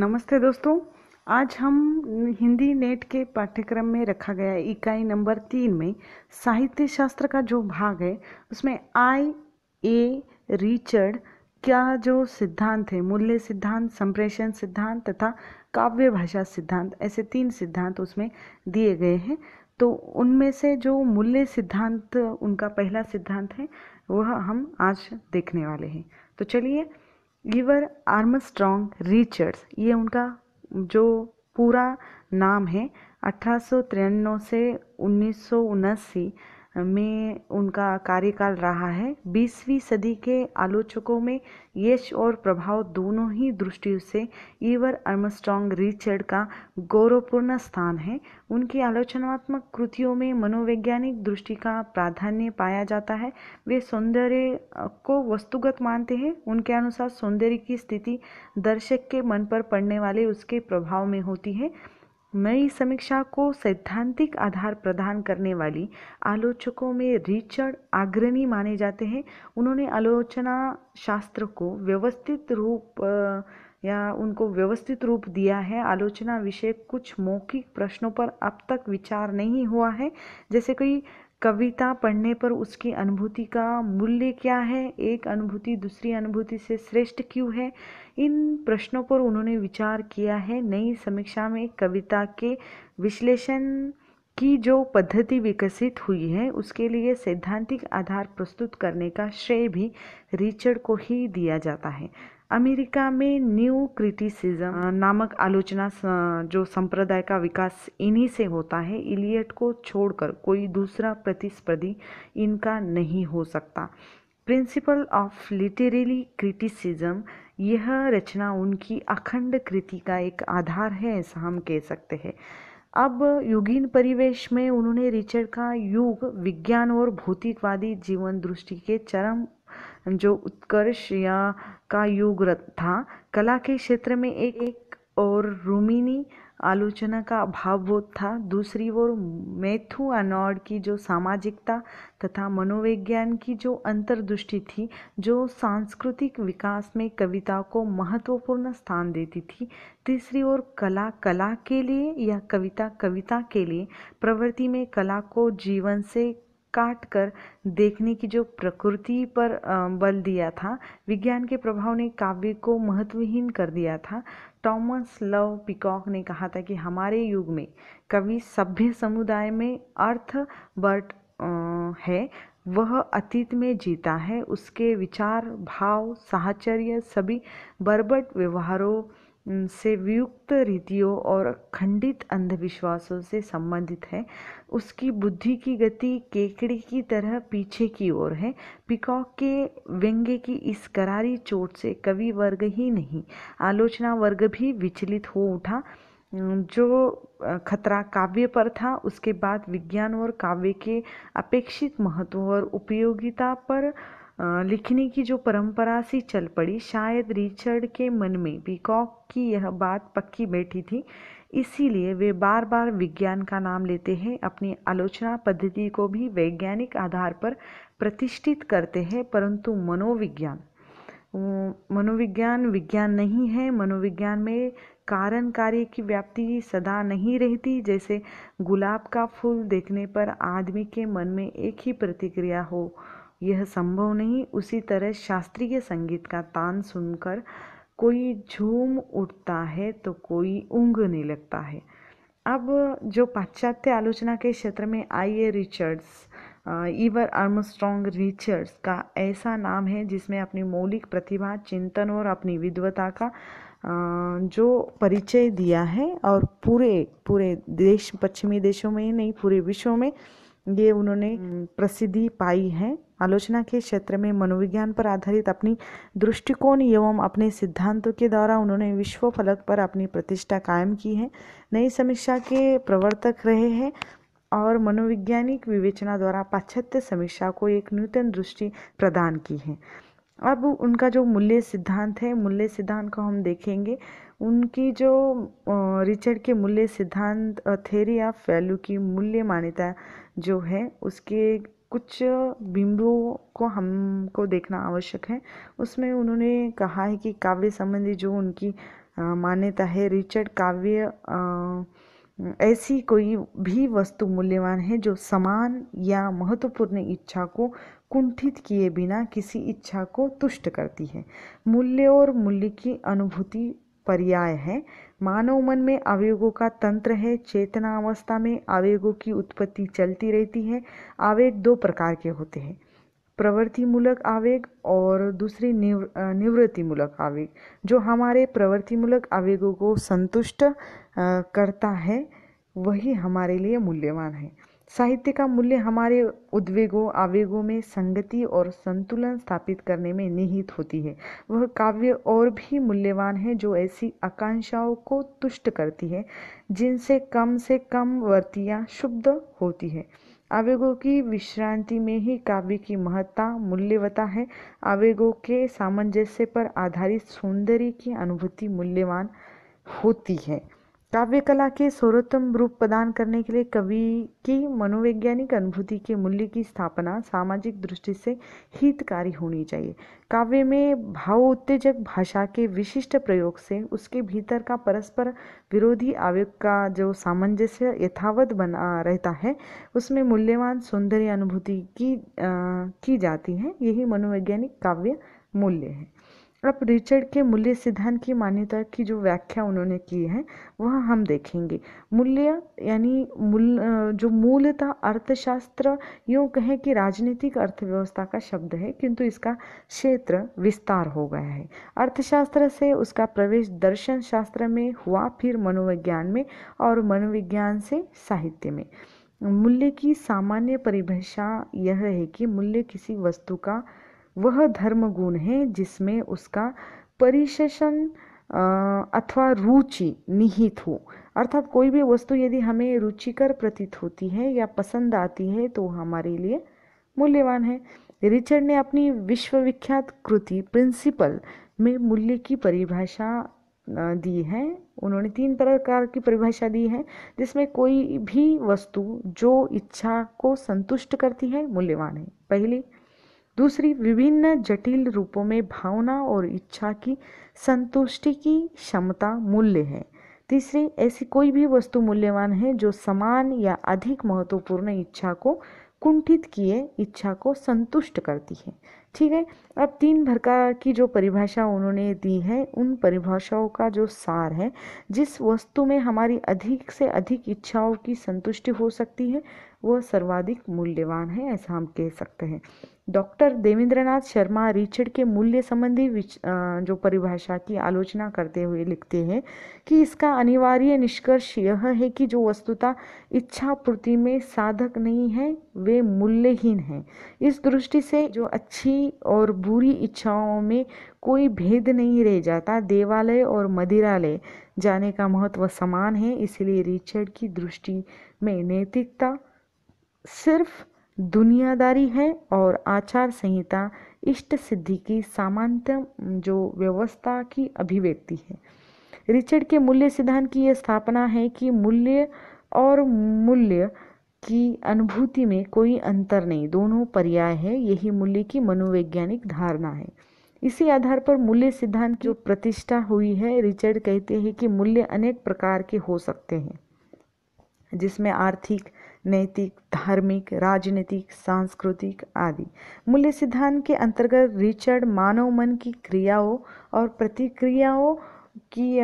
नमस्ते दोस्तों आज हम हिंदी नेट के पाठ्यक्रम में रखा गया इकाई नंबर तीन में साहित्य शास्त्र का जो भाग है उसमें आई ए रिचर्ड क्या जो सिद्धांत है मूल्य सिद्धांत संप्रेषण सिद्धांत तथा काव्य भाषा सिद्धांत ऐसे तीन सिद्धांत उसमें दिए गए हैं तो उनमें से जो मूल्य सिद्धांत उनका पहला सिद्धांत है वह हम आज देखने वाले हैं तो चलिए आर्म आर्मस्ट्रॉन्ग रिचर्ड्स ये उनका जो पूरा नाम है अठारह से उन्नीस में उनका कार्यकाल रहा है बीसवीं सदी के आलोचकों में यश और प्रभाव दोनों ही दृष्टि से ईवर अर्मस्ट्रॉन्ग रिचर्ड का गौरवपूर्ण स्थान है उनकी आलोचनात्मक कृतियों में मनोवैज्ञानिक दृष्टि का प्राधान्य पाया जाता है वे सौंदर्य को वस्तुगत मानते हैं उनके अनुसार सौंदर्य की स्थिति दर्शक के मन पर पड़ने वाले उसके प्रभाव में होती है नई समीक्षा को सैद्धांतिक आधार प्रदान करने वाली आलोचकों में रिचर्ड अग्रणी माने जाते हैं उन्होंने आलोचना शास्त्र को व्यवस्थित रूप या उनको व्यवस्थित रूप दिया है आलोचना विषय कुछ मौखिक प्रश्नों पर अब तक विचार नहीं हुआ है जैसे कोई कविता पढ़ने पर उसकी अनुभूति का मूल्य क्या है एक अनुभूति दूसरी अनुभूति से श्रेष्ठ क्यों है इन प्रश्नों पर उन्होंने विचार किया है नई समीक्षा में कविता के विश्लेषण की जो पद्धति विकसित हुई है उसके लिए सैद्धांतिक आधार प्रस्तुत करने का श्रेय भी रिचर्ड को ही दिया जाता है अमेरिका में न्यू क्रिटिसिज्म नामक आलोचना जो संप्रदाय का विकास इन्हीं से होता है इलियट को छोड़कर कोई दूसरा प्रतिस्पर्धी इनका नहीं हो सकता प्रिंसिपल ऑफ लिटरेरी क्रिटिसिज्म यह रचना उनकी अखंड कृति का एक आधार है ऐसा हम कह सकते हैं अब युगीन परिवेश में उन्होंने रिचर्ड का युग विज्ञान और भौतिकवादी जीवन दृष्टि के चरम जो उत्कर्ष या का युग था कला के क्षेत्र में एक एक और रूमिनी आलोचना का अभाव वो था दूसरी ओर मैथू अनौड की जो सामाजिकता तथा मनोविज्ञान की जो अंतर्दृष्टि थी जो सांस्कृतिक विकास में कविता को महत्वपूर्ण स्थान देती थी तीसरी ओर कला कला के लिए या कविता कविता के लिए प्रवृत्ति में कला को जीवन से काट कर देखने की जो प्रकृति पर बल दिया था विज्ञान के प्रभाव ने काव्य को महत्वहीन कर दिया था टॉमस लव पिकॉक ने कहा था कि हमारे युग में कवि सभ्य समुदाय में अर्थ बट है वह अतीत में जीता है उसके विचार भाव साहचर्य सभी बर्बट व्यवहारों से वियुक्त रीतियों और खंडित अंधविश्वासों से संबंधित है उसकी बुद्धि की गति केकड़ी की तरह पीछे की ओर है पिकॉक के व्यंग्य की इस करारी चोट से कवि वर्ग ही नहीं आलोचना वर्ग भी विचलित हो उठा जो खतरा काव्य पर था उसके बाद विज्ञान और काव्य के अपेक्षित महत्व और उपयोगिता पर लिखने की जो परंपरा सी चल पड़ी शायद रिचर्ड के मन में पीकॉक की यह बात पक्की बैठी थी इसीलिए वे बार बार विज्ञान का नाम लेते हैं अपनी आलोचना पद्धति को भी वैज्ञानिक आधार पर प्रतिष्ठित करते हैं परंतु मनोविज्ञान मनोविज्ञान विज्ञान नहीं है मनोविज्ञान में कारण कार्य की व्याप्ति सदा नहीं रहती जैसे गुलाब का फूल देखने पर आदमी के मन में एक ही प्रतिक्रिया हो यह संभव नहीं उसी तरह शास्त्रीय संगीत का तान सुनकर कोई झूम उठता है तो कोई ऊँगने लगता है अब जो पाश्चात्य आलोचना के क्षेत्र में I A Richards Ivor Armstrong Richards का ऐसा नाम है जिसमें अपनी मौलिक प्रतिभा चिंतन और अपनी विद्वता का जो परिचय दिया है और पूरे पूरे देश पश्चिमी देशों में ही नहीं पूरे विश्व में ये उन्होंने हम्म। प्रसिद्धि पाई है आलोचना के क्षेत्र में मनोविज्ञान पर आधारित अपनी दृष्टिकोण एवं अपने सिद्धांतों के द्वारा उन्होंने विश्व फलक पर अपनी प्रतिष्ठा कायम की है नई समीक्षा के प्रवर्तक रहे हैं और मनोविज्ञानिक विवेचना द्वारा पाश्चात्य समीक्षा को एक नूतन दृष्टि प्रदान की है अब उनका जो मूल्य सिद्धांत है मूल्य सिद्धांत को हम देखेंगे उनकी जो रिचर्ड के मूल्य सिद्धांत थेरी ऑफ वैल्यू की मूल्य मान्यता जो है उसके कुछ बिंदुओं को हमको देखना आवश्यक है उसमें उन्होंने कहा है कि काव्य संबंधी जो उनकी मान्यता है रिचर्ड काव्य ऐसी कोई भी वस्तु मूल्यवान है जो समान या महत्वपूर्ण इच्छा को कुंठित किए बिना किसी इच्छा को तुष्ट करती है मूल्य और मूल्य की अनुभूति पर्याय है मानव मन में आवेगों का तंत्र है चेतना अवस्था में आवेगों की उत्पत्ति चलती रहती है आवेग दो प्रकार के होते हैं प्रवृत्ति मूलक आवेग और दूसरी निव निवृत्ति मूलक आवेग जो हमारे प्रवृत्ति मूलक आवेगों को संतुष्ट करता है वही हमारे लिए मूल्यवान है साहित्य का मूल्य हमारे उद्वेगों आवेगों में संगति और संतुलन स्थापित करने में निहित होती है वह काव्य और भी मूल्यवान है जो ऐसी आकांक्षाओं को तुष्ट करती है जिनसे कम से कम वर्तियाँ शुद्ध होती है आवेगों की विश्रांति में ही काव्य की महत्ता मूल्यवता है आवेगों के सामंजस्य पर आधारित सौंदर्य की अनुभूति मूल्यवान होती है काव्य कला के सर्वोत्तम रूप प्रदान करने के लिए कवि की मनोवैज्ञानिक अनुभूति के मूल्य की स्थापना सामाजिक दृष्टि से हितकारी होनी चाहिए काव्य में भाव उत्तेजक भाषा के विशिष्ट प्रयोग से उसके भीतर का परस्पर विरोधी आवेग का जो सामंजस्य यथावत बना रहता है उसमें मूल्यवान सौंदर्य अनुभूति की आ, की जाती है यही मनोवैज्ञानिक काव्य मूल्य है अब रिचर्ड के मूल्य सिद्धांत की मान्यता की जो व्याख्या उन्होंने की है वह हम देखेंगे मूल्य यानी मूल जो मूलतः अर्थशास्त्र यूँ कहें कि राजनीतिक अर्थव्यवस्था का शब्द है किंतु इसका क्षेत्र विस्तार हो गया है अर्थशास्त्र से उसका प्रवेश दर्शन शास्त्र में हुआ फिर मनोविज्ञान में और मनोविज्ञान से साहित्य में मूल्य की सामान्य परिभाषा यह है कि मूल्य किसी वस्तु का वह धर्म गुण है जिसमें उसका परिशेषण अथवा रुचि निहित हो अर्थात कोई भी वस्तु यदि हमें रुचिकर प्रतीत होती है या पसंद आती है तो हमारे लिए मूल्यवान है रिचर्ड ने अपनी विश्वविख्यात कृति प्रिंसिपल में मूल्य की परिभाषा दी है उन्होंने तीन प्रकार की परिभाषा दी है जिसमें कोई भी वस्तु जो इच्छा को संतुष्ट करती है मूल्यवान है पहली दूसरी विभिन्न जटिल रूपों में भावना और इच्छा की संतुष्टि की क्षमता मूल्य है तीसरी ऐसी कोई भी वस्तु मूल्यवान है जो समान या अधिक महत्वपूर्ण इच्छा को कुंठित किए इच्छा को संतुष्ट करती है ठीक है अब तीन प्रकार की जो परिभाषा उन्होंने दी है उन परिभाषाओं का जो सार है जिस वस्तु में हमारी अधिक से अधिक इच्छाओं की संतुष्टि हो सकती है वह सर्वाधिक मूल्यवान है ऐसा हम कह सकते हैं डॉक्टर देवेंद्रनाथ शर्मा रिचर्ड के मूल्य संबंधी जो परिभाषा की आलोचना करते हुए लिखते हैं कि इसका अनिवार्य निष्कर्ष यह है कि जो वस्तुता इच्छा पूर्ति में साधक नहीं है वे मूल्यहीन हैं इस दृष्टि से जो अच्छी और बुरी इच्छाओं में कोई भेद नहीं रह जाता देवालय और मदिरालय जाने का महत्व समान है इसलिए रिचर्ड की दृष्टि में नैतिकता सिर्फ दुनियादारी है और आचार संहिता इष्ट सिद्धि की सामान्य जो व्यवस्था की अभिव्यक्ति है रिचर्ड के मूल्य सिद्धांत की यह स्थापना है कि मूल्य और मूल्य की अनुभूति में कोई अंतर नहीं दोनों पर्याय है यही मूल्य की मनोवैज्ञानिक धारणा है इसी आधार पर मूल्य सिद्धांत जो प्रतिष्ठा हुई है रिचर्ड कहते हैं कि मूल्य अनेक प्रकार के हो सकते हैं जिसमें आर्थिक नैतिक धार्मिक राजनीतिक सांस्कृतिक आदि मूल्य सिद्धांत के अंतर्गत रिचर्ड मानव मन की क्रियाओं और प्रतिक्रियाओं की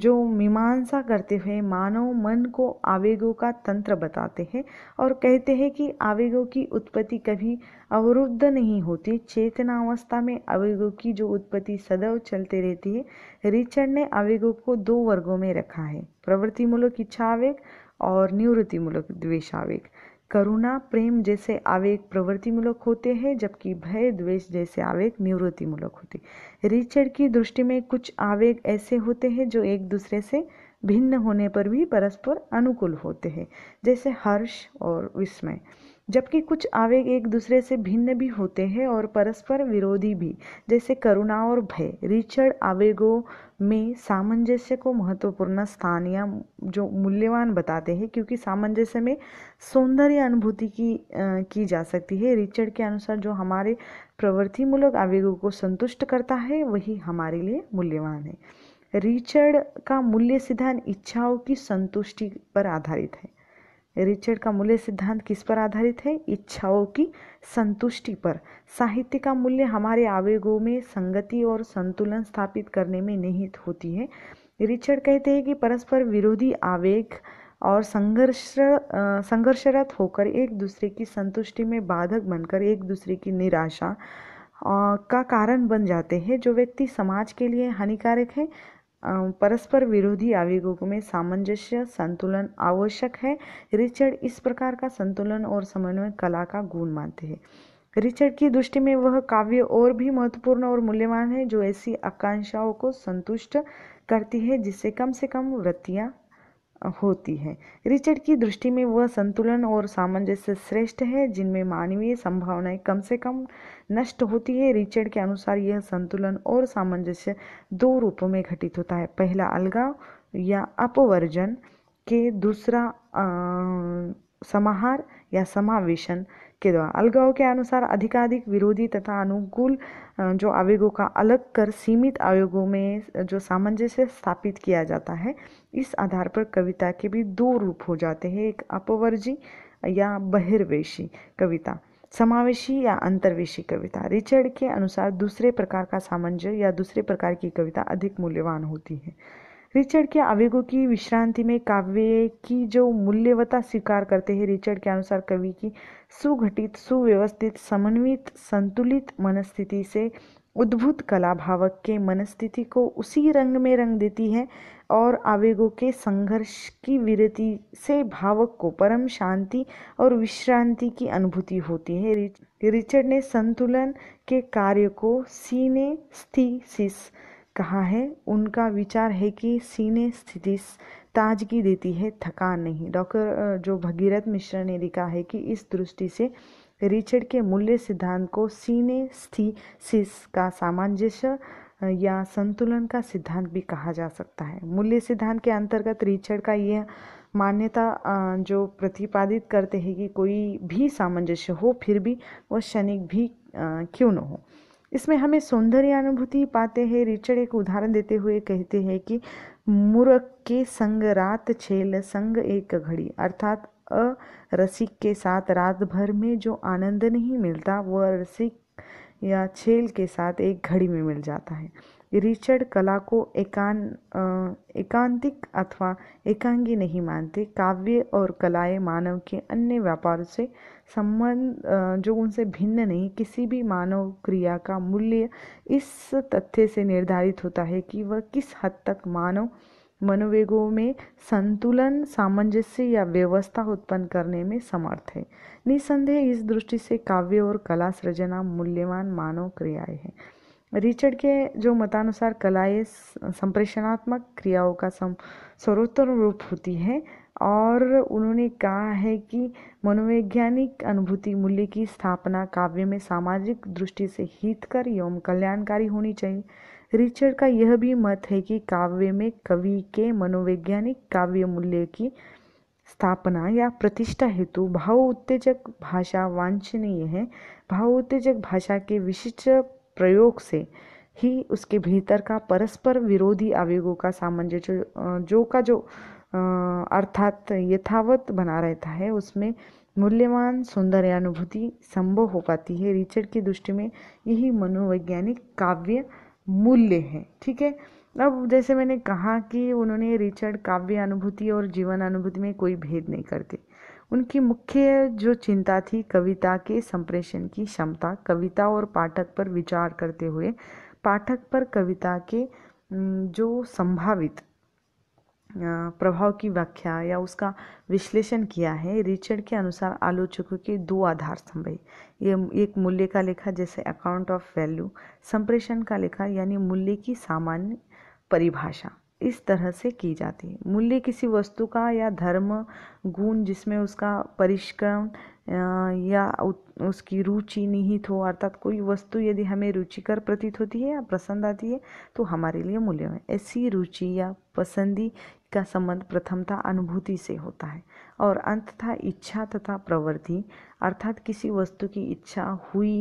जो मीमांसा करते हुए मानव मन को आवेगों का तंत्र बताते हैं और कहते हैं कि आवेगों की उत्पत्ति कभी अवरुद्ध नहीं होती चेतनावस्था में आवेगों की जो उत्पत्ति सदैव चलते रहती है रिचर्ड ने आवेगों को दो वर्गों में रखा है प्रवृत्तिमूलक इच्छा आवेग और निवृत्तिमूलक आवेग करुणा प्रेम जैसे आवेग प्रवृत्तिमूलक होते हैं जबकि भय द्वेष जैसे आवेग निवृत्तिमूलक होते रिचर्ड की दृष्टि में कुछ आवेग ऐसे होते हैं जो एक दूसरे से भिन्न होने पर भी परस्पर अनुकूल होते हैं जैसे हर्ष और विस्मय जबकि कुछ आवेग एक दूसरे से भिन्न भी होते हैं और परस्पर विरोधी भी जैसे करुणा और भय रिचर्ड आवेगों में सामंजस्य को महत्वपूर्ण स्थान या जो मूल्यवान बताते हैं क्योंकि सामंजस्य में सौंदर्य अनुभूति की आ, की जा सकती है रिचर्ड के अनुसार जो हमारे प्रवृत्तिमूलक आवेगों को संतुष्ट करता है वही हमारे लिए मूल्यवान है रिचर्ड का मूल्य सिद्धांत इच्छाओं की संतुष्टि पर आधारित है रिचर्ड का मूल्य सिद्धांत किस पर आधारित है इच्छाओं की संतुष्टि पर साहित्य का मूल्य हमारे आवेगों में संगति और संतुलन स्थापित करने में निहित होती है रिचर्ड कहते हैं कि परस्पर विरोधी आवेग और संघर्ष संघर्षरत होकर एक दूसरे की संतुष्टि में बाधक बनकर एक दूसरे की निराशा का कारण बन जाते हैं जो व्यक्ति समाज के लिए हानिकारक है परस्पर विरोधी आवेगों में सामंजस्य संतुलन आवश्यक है रिचर्ड इस प्रकार का संतुलन और समन्वय कला का गुण मानते हैं रिचर्ड की दृष्टि में वह काव्य और भी महत्वपूर्ण और मूल्यवान है जो ऐसी आकांक्षाओं को संतुष्ट करती है जिससे कम से कम वृत्तियाँ होती है रिचर्ड की दृष्टि में वह संतुलन और सामंजस्य श्रेष्ठ है जिनमें मानवीय संभावनाएं कम से कम नष्ट होती है रिचर्ड के अनुसार यह संतुलन और सामंजस्य दो रूपों में घटित होता है पहला अलगाव या अपवर्जन के दूसरा समाहार या समावेशन के द्वारा अलगाव के अनुसार अधिकाधिक विरोधी तथा अनुकूल जो आवेगों का अलग कर सीमित आवेगों में जो सामंजस्य स्थापित किया जाता है इस आधार पर कविता के भी दो रूप हो जाते हैं एक अपवर्जी या बहिर्वेशी कविता समावेशी या अंतर्वेशी कविता रिचर्ड के अनुसार दूसरे प्रकार का सामंजस्य या दूसरे प्रकार की कविता अधिक मूल्यवान होती है रिचर्ड के आवेगों की विश्रांति में काव्य की जो मूल्यवता स्वीकार करते हैं रिचर्ड के अनुसार कवि की सुघटित सुव्यवस्थित समन्वित संतुलित मनस्थिति से उद्भूत कला भावक के मनस्थिति को उसी रंग में रंग देती है और आवेगों के संघर्ष की विरति से भावक को परम शांति और विश्रांति की अनुभूति होती है रिचर्ड ने संतुलन के कार्य को सीने स्थिसिस कहा है उनका विचार है कि सीने स्थिति ताजगी देती है थकान नहीं डॉक्टर जो भगीरथ मिश्रा ने लिखा है कि इस दृष्टि से रिचर्ड के मूल्य सिद्धांत को सीने स्थिसिस का सामंजस्य या संतुलन का सिद्धांत भी कहा जा सकता है मूल्य सिद्धांत के अंतर्गत रिचर्ड का यह मान्यता जो प्रतिपादित करते हैं कि कोई भी सामंजस्य हो फिर भी वह क्षणिक भी क्यों न हो इसमें हमें सौंदर्य अनुभूति पाते हैं रिचर्ड एक उदाहरण देते हुए कहते हैं कि मूर्ख के संग रात छेल संग एक घड़ी अर्थात अ रसिक के साथ रात भर में जो आनंद नहीं मिलता वह रसिक या छेल के साथ एक घड़ी में मिल जाता है रिचर्ड कला को एकान एकांतिक अथवा एकांगी नहीं मानते काव्य और कलाएं मानव के अन्य व्यापार से संबंध जो उनसे भिन्न नहीं किसी भी मानव क्रिया का मूल्य इस तथ्य से निर्धारित होता है कि वह किस हद तक मानव मनोवेगों में संतुलन सामंजस्य या व्यवस्था उत्पन्न करने में समर्थ है निसंदेह इस दृष्टि से काव्य और कला सृजना मूल्यवान मानव क्रियाएं हैं रिचर्ड के जो मतानुसार कलाएँ संप्रेषणात्मक क्रियाओं का सम सर्वोत्तम रूप होती है और उन्होंने कहा है कि मनोवैज्ञानिक अनुभूति मूल्य की स्थापना काव्य में सामाजिक दृष्टि से हितकर एवं कल्याणकारी होनी चाहिए रिचर्ड का यह भी मत है कि काव्य में कवि के मनोवैज्ञानिक काव्य मूल्य की स्थापना या प्रतिष्ठा हेतु भाव उत्तेजक भाषा वांछनीय है भाव उत्तेजक भाषा के विशिष्ट प्रयोग से ही उसके भीतर का परस्पर विरोधी आवेगों का सामंजस्य जो का जो अर्थात यथावत बना रहता है उसमें मूल्यवान सुंदर अनुभूति संभव हो पाती है रिचर्ड की दृष्टि में यही मनोवैज्ञानिक काव्य मूल्य है ठीक है अब जैसे मैंने कहा कि उन्होंने रिचर्ड काव्य अनुभूति और जीवन अनुभूति में कोई भेद नहीं करते उनकी मुख्य जो चिंता थी कविता के संप्रेषण की क्षमता कविता और पाठक पर विचार करते हुए पाठक पर कविता के जो संभावित प्रभाव की व्याख्या या उसका विश्लेषण किया है रिचर्ड के अनुसार आलोचकों के दो आधार स्तंभ है ये एक मूल्य का लेखा जैसे अकाउंट ऑफ वैल्यू संप्रेषण का लेखा यानी मूल्य की सामान्य परिभाषा इस तरह से की जाती है मूल्य किसी वस्तु का या धर्म गुण जिसमें उसका परिष्करण या उसकी रुचि निहित हो अर्थात कोई वस्तु यदि हमें रुचिकर प्रतीत होती है या पसंद आती है तो हमारे लिए मूल्य है ऐसी रुचि या पसंदी का संबंध प्रथमता अनुभूति से होता है और अंत था इच्छा तथा प्रवृत्ति अर्थात किसी वस्तु की इच्छा हुई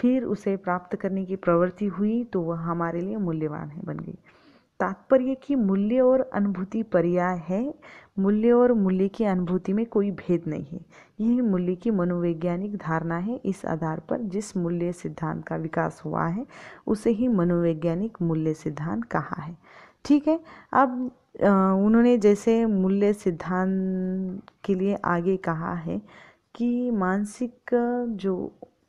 फिर उसे प्राप्त करने की प्रवृत्ति हुई तो वह हमारे लिए मूल्यवान है बन गई तात्पर्य की मूल्य और अनुभूति पर्याय है मूल्य और मूल्य की अनुभूति में कोई भेद नहीं है यह मूल्य की मनोवैज्ञानिक धारणा है इस आधार पर जिस मूल्य सिद्धांत का विकास हुआ है उसे ही मनोवैज्ञानिक मूल्य सिद्धांत कहा है ठीक है अब उन्होंने जैसे मूल्य सिद्धांत के लिए आगे कहा है कि मानसिक जो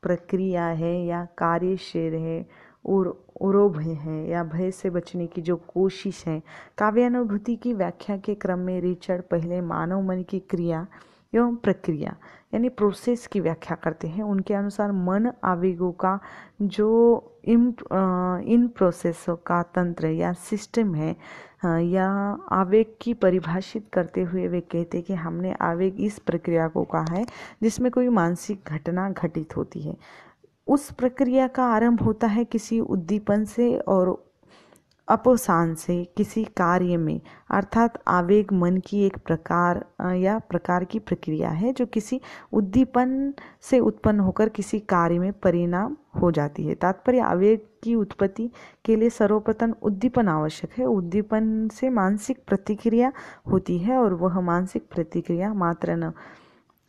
प्रक्रिया है या कार्यशील है और उरो भय है या भय से बचने की जो कोशिश है काव्यानुभूति की व्याख्या के क्रम में रिचर्ड पहले मानव मन की क्रिया एवं प्रक्रिया यानी प्रोसेस की व्याख्या करते हैं उनके अनुसार मन आवेगों का जो इन इन प्रोसेसों का तंत्र या सिस्टम है या आवेग की परिभाषित करते हुए वे कहते हैं कि हमने आवेग इस प्रक्रिया को कहा है जिसमें कोई मानसिक घटना घटित होती है उस प्रक्रिया का आरंभ होता है किसी उद्दीपन से और अपोसान से किसी कार्य में अर्थात आवेग मन की एक प्रकार या प्रकार की प्रक्रिया है जो किसी उद्दीपन से उत्पन्न होकर किसी कार्य में परिणाम हो जाती है तात्पर्य आवेग की उत्पत्ति के लिए सर्वप्रथम उद्दीपन आवश्यक है उद्दीपन से मानसिक प्रतिक्रिया होती है और वह मानसिक प्रतिक्रिया मात्र न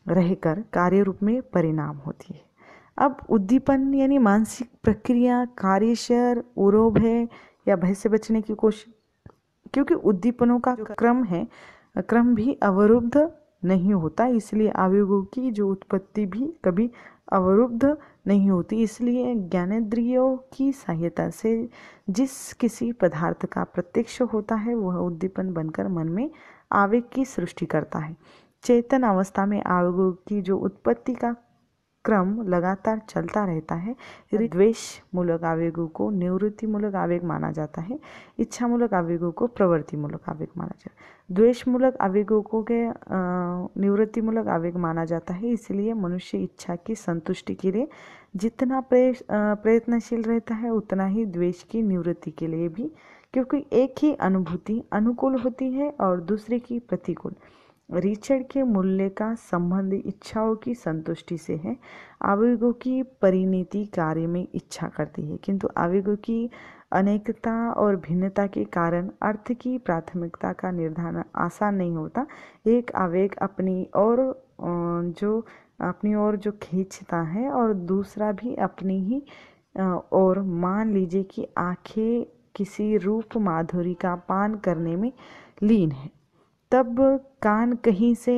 रहकर कार्य रूप में परिणाम होती है अब उद्दीपन यानी मानसिक प्रक्रिया कार्यशर उरोभ है या भय से बचने की कोशिश क्योंकि उद्दीपनों का क्रम है क्रम भी अवरुद्ध नहीं होता इसलिए आवेगों की जो उत्पत्ति भी कभी अवरुद्ध नहीं होती इसलिए ज्ञानेन्द्रियों की सहायता से जिस किसी पदार्थ का प्रत्यक्ष होता है वह उद्दीपन बनकर मन में आवेग की सृष्टि करता है चेतन अवस्था में आवेगों की जो उत्पत्ति का क्रम लगातार चलता रहता है हाँ। द्वेश मूलक आवेगों को निवृत्ति मूलक आवेग माना जाता है इच्छा मूलक आवेगों को प्रवृत्ति मूलक आवेग माना जाता है द्वेश मूलक आवेगों को के निवृत्ति मूलक आवेग माना जाता है इसलिए मनुष्य इच्छा की संतुष्टि के लिए जितना प्रयत्नशील रहता है उतना ही द्वेष की निवृत्ति के लिए भी क्योंकि एक ही अनुभूति अनुकूल होती है और दूसरे की प्रतिकूल रिचर्ड के मूल्य का संबंध इच्छाओं की संतुष्टि से है आवेगों की परिणति कार्य में इच्छा करती है किंतु आवेगों की अनेकता और भिन्नता के कारण अर्थ की प्राथमिकता का निर्धारण आसान नहीं होता एक आवेग अपनी और जो अपनी ओर जो खींचता है और दूसरा भी अपनी ही और मान लीजिए कि आंखें किसी रूप माधुरी का पान करने में लीन है तब कान कहीं से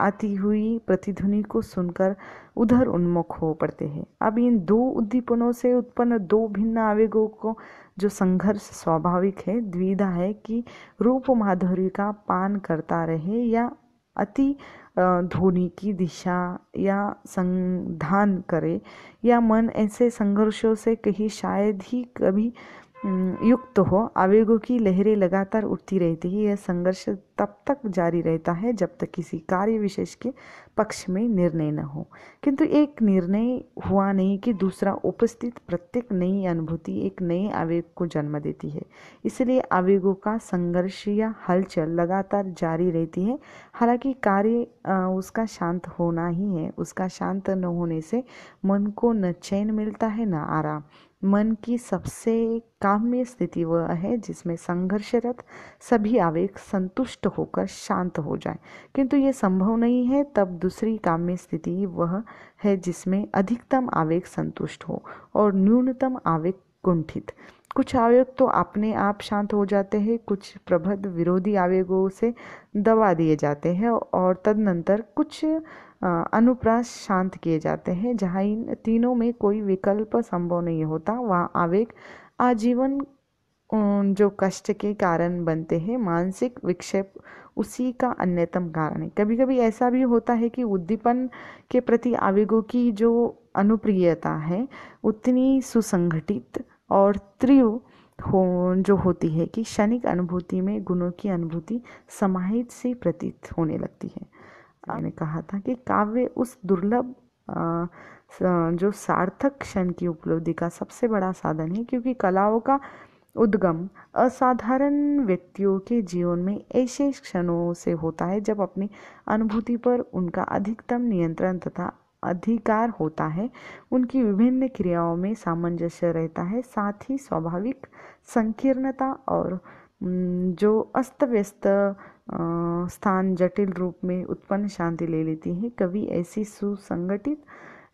आती हुई प्रतिध्वनि को सुनकर उधर उन्मुख हो पड़ते हैं अब इन दो उद्दीपनों से उत्पन्न दो भिन्न आवेगों को जो संघर्ष स्वाभाविक है द्विधा है कि रूप माधुरी का पान करता रहे या अति ध्वनि की दिशा या संधान करे या मन ऐसे संघर्षों से कहीं शायद ही कभी युक्त हो आवेगों की लहरें लगातार उठती रहती है यह संघर्ष तब तक जारी रहता है जब तक किसी कार्य विशेष के पक्ष में निर्णय न हो किंतु एक निर्णय हुआ नहीं कि दूसरा उपस्थित प्रत्येक नई अनुभूति एक नए आवेग को जन्म देती है इसलिए आवेगों का संघर्ष या हलचल लगातार जारी रहती है हालांकि कार्य उसका शांत होना ही है उसका शांत न होने से मन को न चैन मिलता है न आराम मन की सबसे काम्य स्थिति वह है जिसमें संघर्षरत सभी आवेग संतुष्ट होकर शांत हो जाए किंतु ये संभव नहीं है तब दूसरी काम्य स्थिति वह है जिसमें अधिकतम आवेग संतुष्ट हो और न्यूनतम आवेग कुंठित कुछ आवेग तो अपने आप शांत हो जाते हैं कुछ प्रबद्ध विरोधी आवेगों से दबा दिए जाते हैं और तदनंतर कुछ अनुप्रास शांत किए जाते हैं जहाँ इन तीनों में कोई विकल्प संभव नहीं होता वहाँ आवेग आजीवन जो कष्ट के कारण बनते हैं मानसिक विक्षेप उसी का अन्यतम कारण है कभी कभी ऐसा भी होता है कि उद्दीपन के प्रति आवेगों की जो अनुप्रियता है उतनी सुसंगठित और त्रिव हो जो होती है कि क्षणिक अनुभूति में गुणों की अनुभूति समाहित से प्रतीत होने लगती है मैंने कहा था कि काव्य उस दुर्लभ जो सार्थक क्षण की उपलब्धि का सबसे बड़ा साधन है क्योंकि कलाओं का उद्गम असाधारण व्यक्तियों के जीवन में ऐसे क्षणों से होता है जब अपनी अनुभूति पर उनका अधिकतम नियंत्रण तथा अधिकार होता है उनकी विभिन्न क्रियाओं में सामंजस्य रहता है साथ ही स्वाभाविक संकीर्णता और जो अस्त व्यस्त स्थान जटिल रूप में उत्पन्न शांति ले लेती है कवि ऐसी सुसंगठित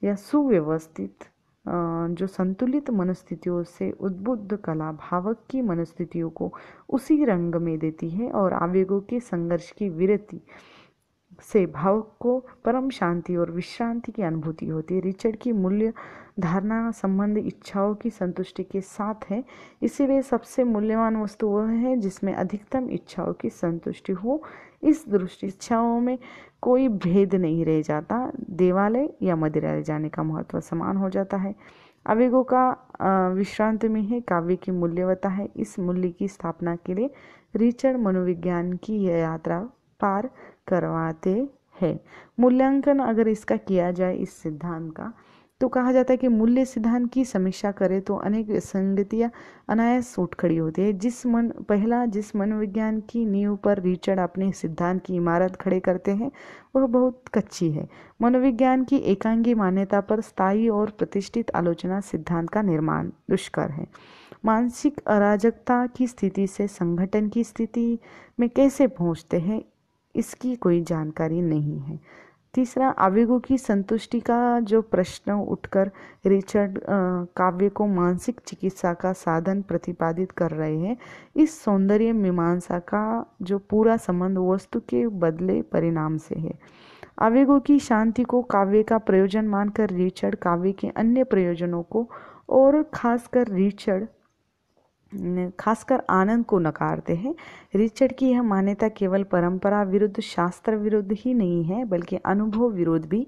या सुव्यवस्थित जो संतुलित मनस्थितियों से उद्बुद्ध कला भावक की मनस्थितियों को उसी रंग में देती है और आवेगों के संघर्ष की विरति से भावक को परम शांति और विश्रांति की अनुभूति होती है रिचर्ड की मूल्य धारणा संबंध इच्छाओं की संतुष्टि के साथ है इसीलिए सबसे मूल्यवान वस्तु वह है जिसमें अधिकतम इच्छाओं की संतुष्टि हो इस दृष्टि इच्छाओं में कोई भेद नहीं रह जाता देवालय या मदिरालय जाने का महत्व समान हो जाता है आवेगों का विश्रांत में है काव्य की मूल्यवता है इस मूल्य की स्थापना के लिए रिचर्ड मनोविज्ञान की यह यात्रा पार करवाते हैं मूल्यांकन अगर इसका किया जाए इस सिद्धांत का तो कहा जाता है कि मूल्य सिद्धांत की समीक्षा करें तो अनेक संगतियाँ अनायास उठ खड़ी होती है जिस मन पहला जिस मनोविज्ञान की नींव पर रिचर्ड अपने सिद्धांत की इमारत खड़े करते हैं वह बहुत कच्ची है मनोविज्ञान की एकांगी मान्यता पर स्थायी और प्रतिष्ठित आलोचना सिद्धांत का निर्माण दुष्कर है मानसिक अराजकता की स्थिति से संगठन की स्थिति में कैसे पहुँचते हैं इसकी कोई जानकारी नहीं है तीसरा आवेगों की संतुष्टि का जो प्रश्न उठकर रिचर्ड काव्य को मानसिक चिकित्सा का साधन प्रतिपादित कर रहे हैं इस सौंदर्य मीमांसा का जो पूरा संबंध वस्तु के बदले परिणाम से है आवेगों की शांति को काव्य का प्रयोजन मानकर रिचर्ड काव्य के अन्य प्रयोजनों को और खासकर रिचर्ड खासकर आनंद को नकारते हैं रिचर्ड की यह मान्यता केवल परंपरा विरुद्ध शास्त्र विरुद्ध ही नहीं है बल्कि अनुभव विरोध भी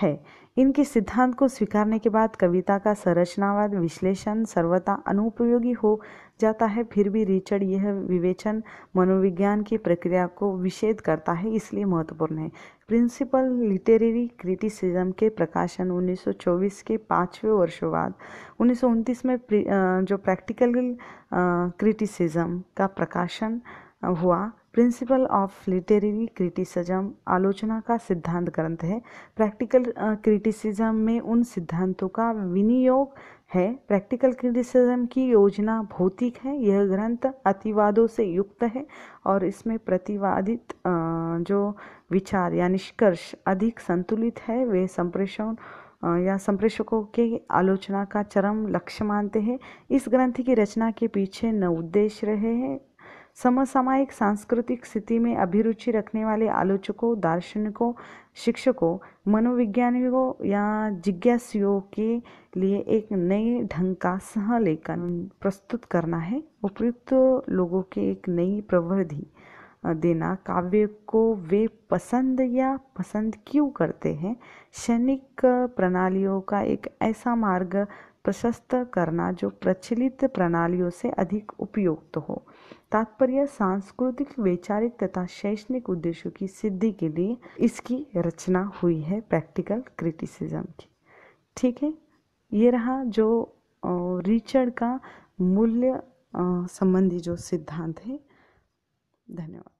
है इनके सिद्धांत को स्वीकारने के बाद कविता का संरचनावाद विश्लेषण सर्वथा अनुपयोगी हो जाता है फिर भी रिचर्ड यह विवेचन मनोविज्ञान की प्रक्रिया को विषेद करता है इसलिए महत्वपूर्ण है प्रिंसिपल लिटरेरी क्रिटिसिज्म के प्रकाशन 1924 के पाँचवें वर्षों उन्नीस में जो प्रैक्टिकल क्रिटिसिज्म का प्रकाशन हुआ प्रिंसिपल ऑफ लिटरेरी क्रिटिसिज्म आलोचना का सिद्धांत ग्रंथ है प्रैक्टिकल क्रिटिसिज्म में उन सिद्धांतों का विनियोग है प्रैक्टिकल क्रिटिसिज्म की योजना भौतिक है यह ग्रंथ अतिवादों से युक्त है और इसमें प्रतिवादित जो विचार या निष्कर्ष अधिक संतुलित है वे संप्रेषण या संप्रेषकों के आलोचना का चरम लक्ष्य मानते हैं इस ग्रंथ की रचना के पीछे न उद्देश्य रहे हैं समसामायिक सांस्कृतिक स्थिति में अभिरुचि रखने वाले आलोचकों दार्शनिकों शिक्षकों मनोविज्ञानियों या जिज्ञासियों के लिए एक नए ढंग का सह लेखन प्रस्तुत करना है उपयुक्त लोगों के एक नई प्रवृद्धि देना काव्य को वे पसंद या पसंद क्यों करते हैं क्षणिक प्रणालियों का एक ऐसा मार्ग प्रशस्त करना जो प्रचलित प्रणालियों से अधिक उपयुक्त हो तात्पर्य सांस्कृतिक वैचारिक तथा शैक्षणिक उद्देश्यों की सिद्धि के लिए इसकी रचना हुई है प्रैक्टिकल क्रिटिसिज्म की ठीक है ये रहा जो रिचर्ड का मूल्य संबंधी जो सिद्धांत है धन्यवाद